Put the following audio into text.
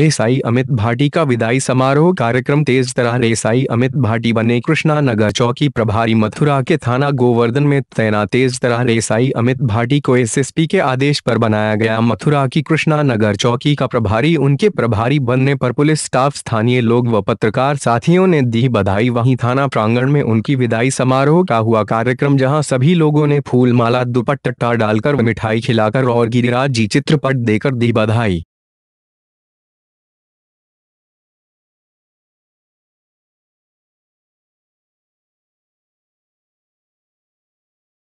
SI Amit Bhati का विदाई समारोह कार्यक्रम तेज तरह एसआई अमित भाटी बने कृष्णा नगर चौकी प्रभारी मथुरा के थाना गोवर्धन में तैनात तेज तरह एसआई अमित भाटी को एसएसपी के आदेश पर बनाया गया मथुरा की कृष्णा नगर चौकी का प्रभारी उनके प्रभारी बनने पर पुलिस स्टाफ स्थानीय लोग व पत्रकार साथियों ने दी बधाई वही थाना प्रांगण में उनकी विदाई समारोह का हुआ कार्यक्रम जहाँ सभी लोगों ने फूल माला दुपट्टा डालकर मिठाई खिलाकर और गिरिराज जी चित्रपट देकर दी बधाई